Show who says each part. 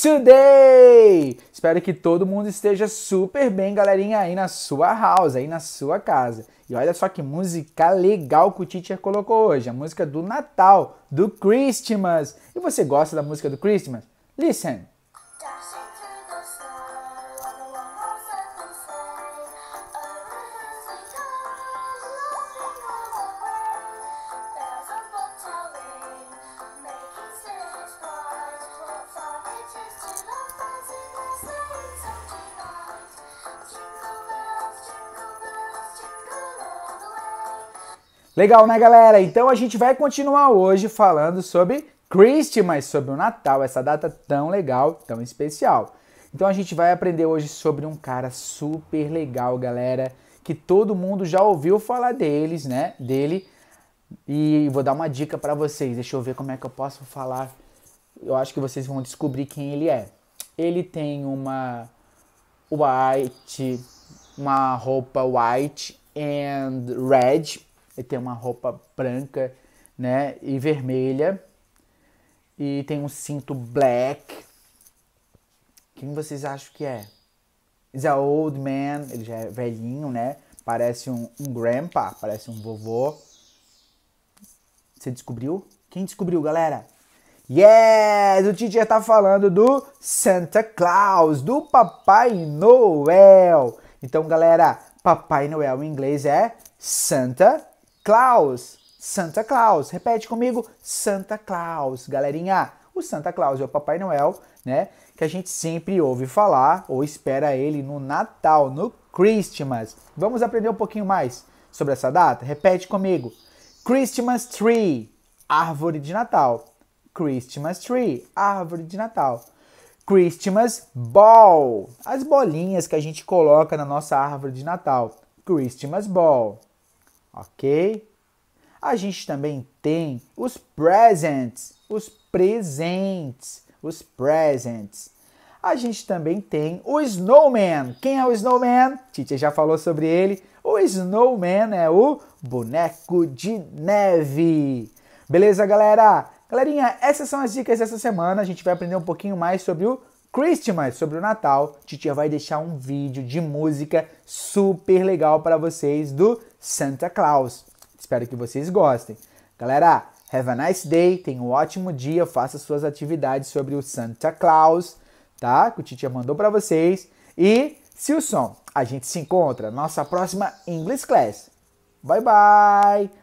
Speaker 1: today! Espero que todo mundo esteja super bem, galerinha, aí na sua house, aí na sua casa. E olha só que música legal que o teacher colocou hoje, a música do Natal, do Christmas. E você gosta da música do Christmas? Listen! Legal, né, galera? Então a gente vai continuar hoje falando sobre Christmas, sobre o Natal, essa data tão legal, tão especial. Então a gente vai aprender hoje sobre um cara super legal, galera, que todo mundo já ouviu falar deles, né? Dele. E vou dar uma dica para vocês. Deixa eu ver como é que eu posso falar. Eu acho que vocês vão descobrir quem ele é. Ele tem uma white, uma roupa white and red e tem uma roupa branca, né, e vermelha. E tem um cinto black. Quem vocês acham que é? Is a old man, ele já é velhinho, né? Parece um, um grandpa, parece um vovô. Você descobriu? Quem descobriu, galera? Yes! O Titi tá falando do Santa Claus, do Papai Noel. Então, galera, Papai Noel em inglês é Santa Claus, Santa Claus. Repete comigo, Santa Claus, galerinha. O Santa Claus é o Papai Noel, né? Que a gente sempre ouve falar ou espera ele no Natal, no Christmas. Vamos aprender um pouquinho mais sobre essa data? Repete comigo. Christmas tree, árvore de Natal. Christmas tree, árvore de Natal. Christmas ball, as bolinhas que a gente coloca na nossa árvore de Natal. Christmas ball ok? A gente também tem os presents, os presentes, os presents. A gente também tem o snowman. Quem é o snowman? Titi já falou sobre ele. O snowman é o boneco de neve. Beleza, galera? Galerinha, essas são as dicas dessa semana. A gente vai aprender um pouquinho mais sobre o Christmas, sobre o Natal. Titia vai deixar um vídeo de música super legal para vocês do Santa Claus. Espero que vocês gostem. Galera, have a nice day, tenha um ótimo dia, faça suas atividades sobre o Santa Claus, tá? Que o Titia mandou para vocês. E se o som, a gente se encontra na nossa próxima English Class. Bye bye!